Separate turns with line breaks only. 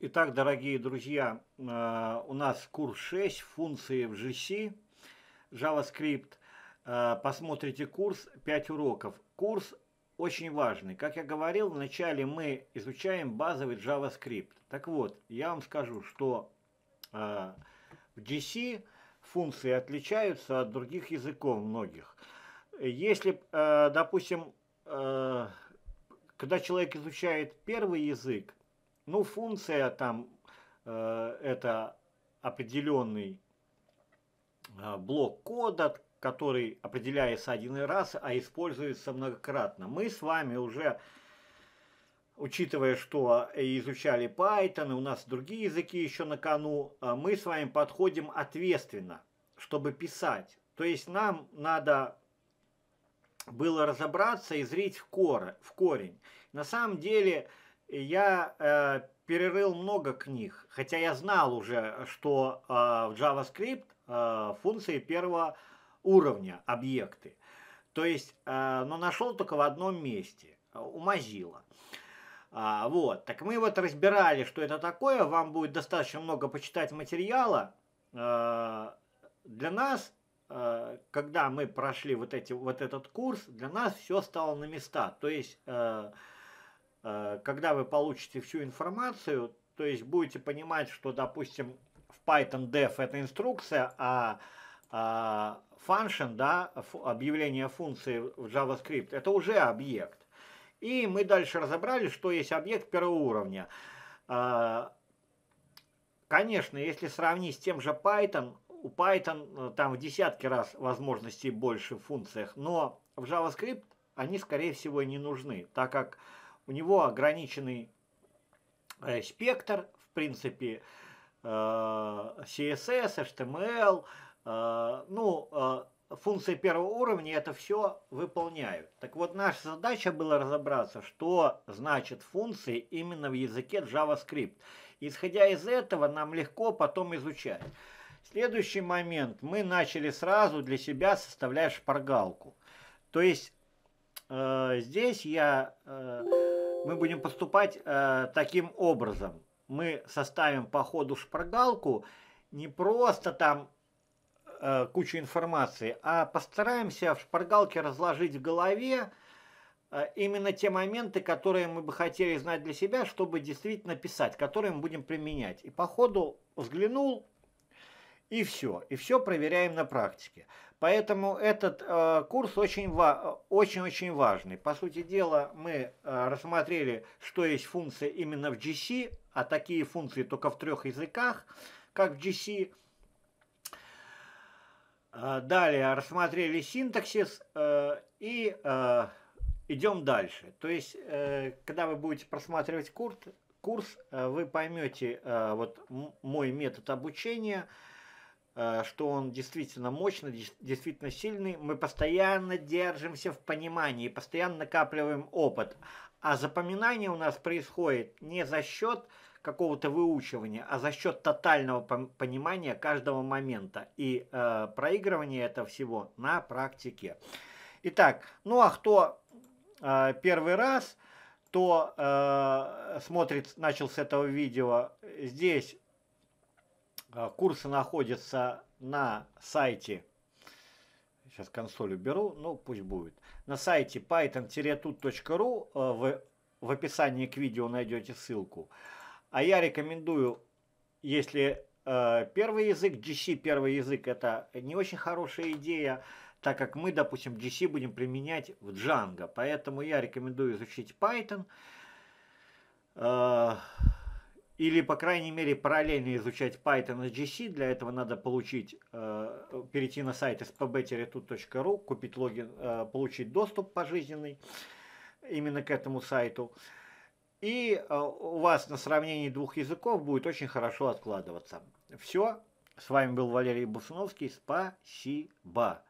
Итак, дорогие друзья, э, у нас курс 6, функции в GC, JavaScript. Э, посмотрите курс, 5 уроков. Курс очень важный. Как я говорил, вначале мы изучаем базовый JavaScript. Так вот, я вам скажу, что э, в GC функции отличаются от других языков многих. Если, допустим, когда человек изучает первый язык, ну, функция там э, это определенный э, блок кода, который определяется один раз, а используется многократно. Мы с вами уже, учитывая, что изучали Python, и у нас другие языки еще на кону, э, мы с вами подходим ответственно, чтобы писать. То есть нам надо было разобраться и зрить в, кор, в корень. На самом деле я э, перерыл много книг, хотя я знал уже, что э, в JavaScript э, функции первого уровня, объекты. То есть, э, но нашел только в одном месте, у Mozilla. А, вот, так мы вот разбирали, что это такое, вам будет достаточно много почитать материала. Э, для нас, э, когда мы прошли вот, эти, вот этот курс, для нас все стало на места. То есть... Э, когда вы получите всю информацию, то есть будете понимать, что, допустим, в Python Dev это инструкция, а, а function, да, объявление функции в JavaScript, это уже объект. И мы дальше разобрали, что есть объект первого уровня. А, конечно, если сравнить с тем же Python, у Python э, там в десятки раз возможностей больше в функциях, но в JavaScript они, скорее всего, не нужны, так как у него ограниченный э, спектр, в принципе, э, CSS, HTML, э, ну, э, функции первого уровня это все выполняют. Так вот, наша задача была разобраться, что значит функции именно в языке JavaScript. Исходя из этого, нам легко потом изучать. Следующий момент. Мы начали сразу для себя составлять шпаргалку. То есть э, здесь я э, мы будем поступать э, таким образом. Мы составим по ходу шпаргалку не просто там э, кучу информации, а постараемся в шпаргалке разложить в голове э, именно те моменты, которые мы бы хотели знать для себя, чтобы действительно писать, которые мы будем применять. И по ходу взглянул, и все. И все проверяем на практике. Поэтому этот э, курс э, очень-очень важный. По сути дела, мы э, рассмотрели, что есть функции именно в GC, а такие функции только в трех языках, как в GC. Э, далее рассмотрели синтаксис э, и э, идем дальше. То есть, э, когда вы будете просматривать курс, курс э, вы поймете э, вот мой метод обучения – Э, что он действительно мощный, действительно сильный. Мы постоянно держимся в понимании, постоянно накапливаем опыт. А запоминание у нас происходит не за счет какого-то выучивания, а за счет тотального понимания каждого момента. И э, проигрывание это всего на практике. Итак, ну а кто э, первый раз, то э, смотрит, начал с этого видео, здесь Э, курсы находятся на сайте, сейчас консоль уберу, ну пусть будет, на сайте python-tut.ru, э, в, в описании к видео найдете ссылку. А я рекомендую, если э, первый язык, GC первый язык, это не очень хорошая идея, так как мы, допустим, GC будем применять в Django. Поэтому я рекомендую изучить Python. Э, или, по крайней мере, параллельно изучать Python и GC. Для этого надо получить, э, перейти на сайт spb купить логин, э, получить доступ пожизненный именно к этому сайту. И э, у вас на сравнении двух языков будет очень хорошо откладываться. Все. С вами был Валерий Бусуновский. Спасибо.